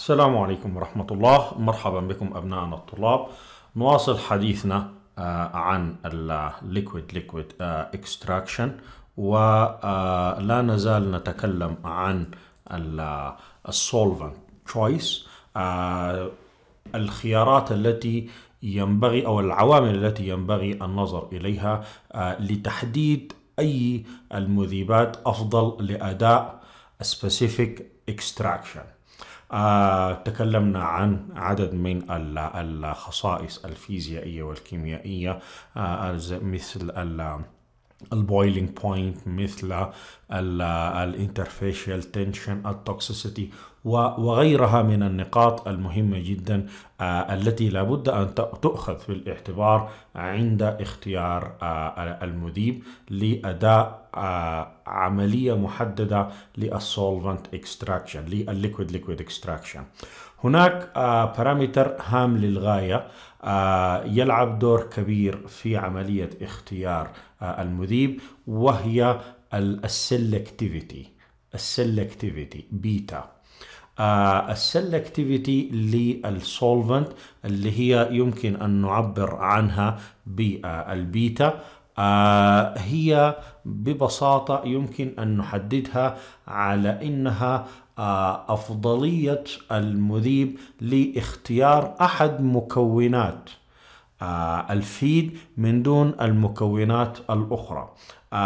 السلام عليكم ورحمة الله مرحبا بكم أبنائنا الطلاب نواصل حديثنا آه، عن الليكويد ليكويد اكستراكشن ولا نزال نتكلم عن السولفنت تشويس آه، آه، الخيارات التي ينبغي أو العوامل التي ينبغي النظر إليها لتحديد أي المذيبات أفضل لأداء specific extraction آه، تكلمنا عن عدد من الخصائص الفيزيائية والكيميائية آه، مثل البويلينج بوينت مثل الانترفيشال تنشن التوكسيسيتي وغيرها من النقاط المهمة جدا آه، التي لابد أن تؤخذ في الاعتبار عند اختيار آه، المذيب لأداء آه، عملية محددة للسولفنت اكستراكشن للليكويد ليكويد اكستراكشن هناك بارامتر هام للغاية يلعب دور كبير في عملية اختيار المذيب وهي السلكتيفيتي السلكتيفيتي بيتا آه، السلكتيفيتي للسولفنت اللي هي يمكن أن نعبر عنها بالبيتا آه، هي ببساطة يمكن أن نحددها على إنها آه، أفضلية المذيب لاختيار أحد مكونات آه، الفيد من دون المكونات الأخرى آه،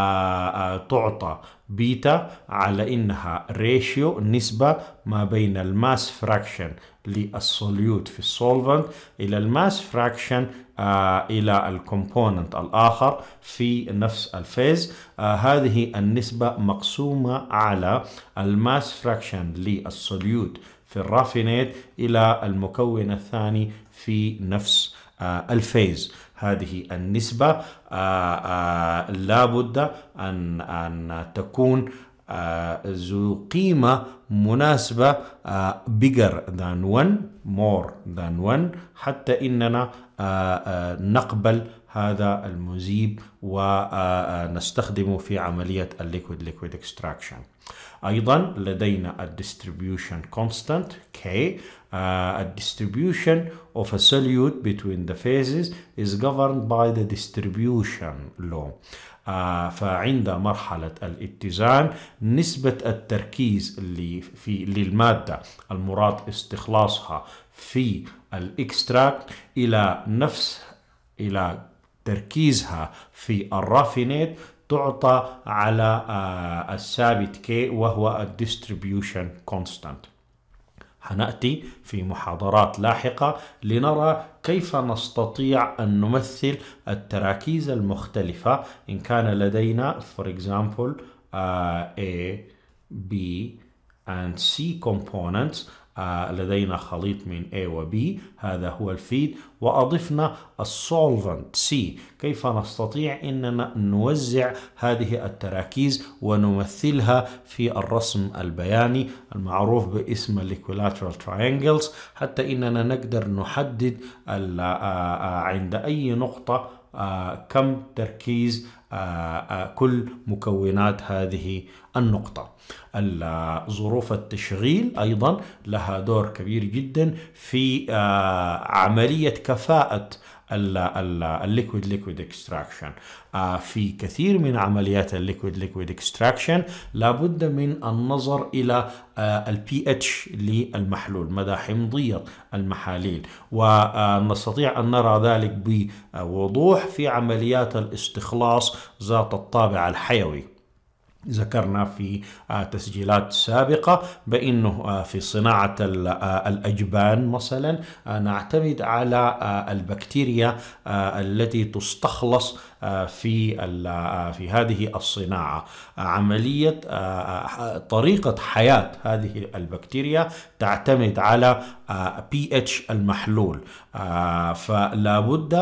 آه، تعطى بيتا على إنها ريشيو نسبة ما بين الماس فراكشن للسوليوت في السولفنت إلى الماس فراكشن إلى الكومبوننت الآخر في نفس الفيز هذه النسبة مقسومة على الماس فراكشن للسوليوت في الرافينيت إلى المكون الثاني في نفس آه، الفيز هذه النسبة آه، آه، لابد أن, أن تكون ذو قيمة مناسبة bigger than one more than one حتى إننا نقبل هذا المذيب ونستخدمه في عملية الليكويد ليكويد اكستراكشن أيضا لدينا الديستريبيوشن كونستانت K Uh, a distribution of a solute between the phases is governed by the distribution law. Uh, فعند مرحلة الاتزان نسبة التركيز اللي في للمادة المراد استخلاصها في الاكستراكت إلى نفس إلى تركيزها في الرافينيت تعطى على آه، الثابت كي وهو الديستريبيوشن كونستانت هنأتي في محاضرات لاحقة لنرى كيف نستطيع أن نمثل التراكيز المختلفة إن كان لدينا for example uh, A, B and C components لدينا خليط من A و B هذا هو الفيد وأضفنا السولفنت C كيف نستطيع أننا نوزع هذه التراكيز ونمثلها في الرسم البياني المعروف باسم الليكولاترال triangles حتى أننا نقدر نحدد آه، آه، عند أي نقطة آه، كم تركيز آه، آه، كل مكونات هذه النقطة آه، ظروف التشغيل أيضا لها دور كبير جدا في عملية كفاءة الليكويد ليكويد اكستراكشن في كثير من عمليات الليكويد ليكويد اكستراكشن لابد من النظر الى آه، البي اتش للمحلول مدى حمضيه المحاليل ونستطيع آه، ان نرى ذلك بوضوح في عمليات الاستخلاص ذات الطابع الحيوي ذكرنا في آه، تسجيلات سابقة بأنه آه، في صناعة آه، الأجبان مثلا نعتمد على البكتيريا التي تستخلص في في هذه الصناعة عملية طريقة حياة هذه البكتيريا تعتمد على pH المحلول فلا بد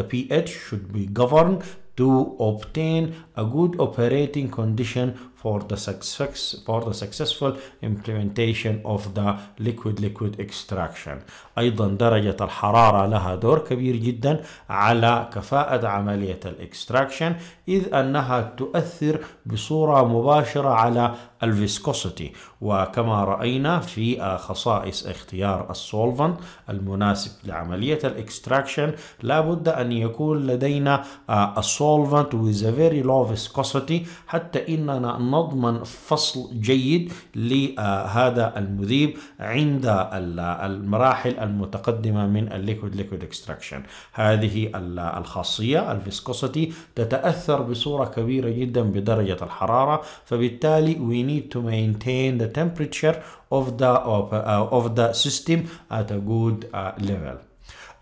the pH should be governed to obtain a good operating condition for the success for the successful implementation of the liquid liquid extraction ايضا درجة الحرارة لها دور كبير جدا على كفاءة عملية الاكستراكشن اذ انها تؤثر بصورة مباشرة على الفيسكوسيتي وكما رأينا في خصائص اختيار السولفنت المناسب لعملية الاكستراكشن لابد أن يكون لدينا آه، السولفنت with a very low viscosity حتى إننا نضمن فصل جيد لهذا المذيب عند المراحل المتقدمة من الليكويد ليكويد اكستراكشن هذه الخاصية الفيسكوسيتي تتأثر بصورة كبيرة جدا بدرجة الحرارة فبالتالي we need to maintain the temperature of the of, uh, of the system at a good uh, level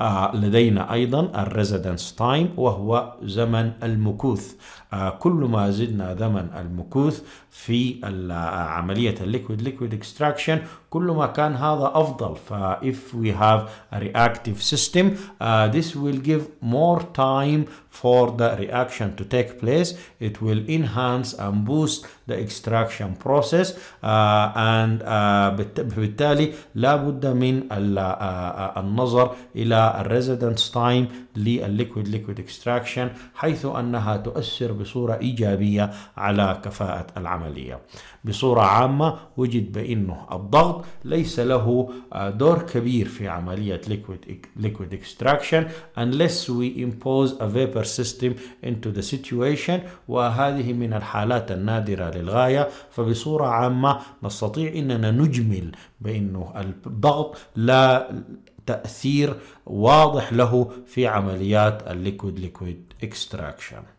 آه، لدينا أيضا الريزيدنس تايم وهو زمن المكوث آه، كل ما زدنا زمن المكوث في آه، عملية الليكويد ليكويد اكستراكشن كل ما كان هذا أفضل ف if we have a reactive system uh, this will give more time for the reaction to take place it will enhance and boost the extraction process uh, and uh, بالتالي لابد من uh, النظر إلى الريزيدنس تايم للليكويد ليكويد اكستراكشن حيث أنها تؤثر بصورة إيجابية على كفاءة العملية بصورة عامة وجد بأنه الضغط ليس له آه، دور كبير في عملية liquid, liquid extraction unless we impose a vapor system into the situation وهذه من الحالات النادرة للغاية فبصورة عامة نستطيع أننا نجمل بأنه الضغط لا تأثير واضح له في عمليات الليكويد ليكويد اكستراكشن